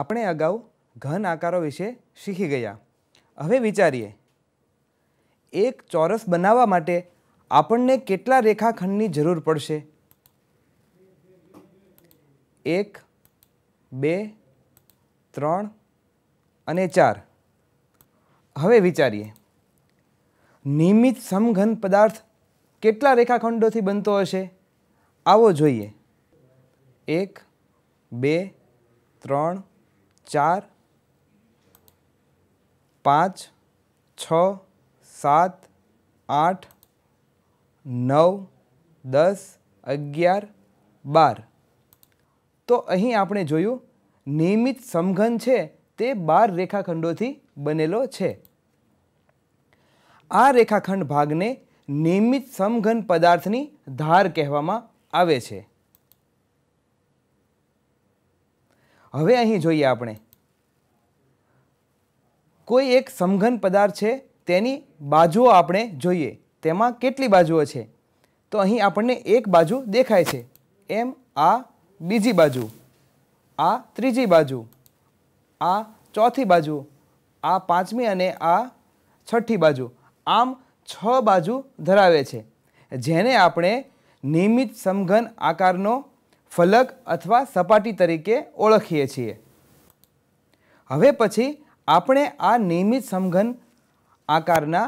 આપણે અગાઉ ઘન આકારો વિશે શીખી ગયા હવે વિચારીએ એક ચોરસ બનાવવા માટે આપણને કેટલા રેખાખંડની જરૂર પડશે એક બે ત્રણ અને ચાર હવે વિચારીએ નિયમિત સમઘન પદાર્થ કેટલા રેખાખંડોથી બનતો હશે આવો જોઈએ એક બે ત્રણ ચાર પાંચ છ સાત આઠ નવ દસ અગિયાર બાર તો અહીં આપણે જોયું નિયમિત સમઘન છે તે બાર રેખાખંડોથી બનેલો છે આ રેખાખંડ ભાગને નિયમિત સમઘન પદાર્થની ધાર કહેવામાં આવે છે હવે અહીં જોઈએ આપણે કોઈ એક સમઘન પદાર્થ છે તેની બાજુઓ આપણે જોઈએ તેમાં કેટલી બાજુઓ છે તો અહીં આપણને એક બાજુ દેખાય છે એમ આ બીજી બાજુ આ ત્રીજી બાજુ આ ચોથી બાજુ આ પાંચમી અને આ છઠ્ઠી બાજુ આમ છ બાજુ ધરાવે છે જેને આપણે નિયમિત સમઘન આકારનો ફલક અથવા સપાટી તરીકે ઓળખીએ છીએ હવે પછી આપણે આ નિયમિત સમઘન આકારના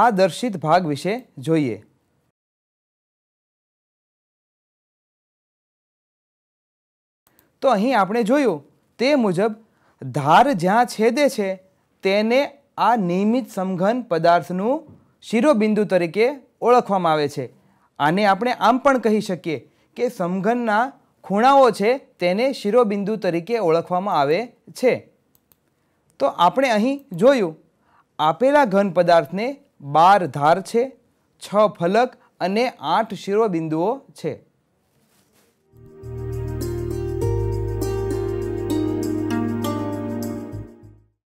આદર્શિત ભાગ વિશે જોઈએ તો અહીં આપણે જોયું તે મુજબ ધાર જ્યાં છેદે છે તેને આ નિયમિત સમઘન પદાર્થનું શિરોબિંદુ તરીકે ઓળખવામાં આવે છે આને આપણે આમ પણ કહી શકીએ કે સમઘનના ખૂણાઓ છે તેને શિરોબિંદુ તરીકે ઓળખવામાં આવે છે તો આપણે અહીં જોયું આપેલા ઘન પદાર્થને બાર ધાર છે છ ફલક અને આઠ શિરોબિંદુઓ છે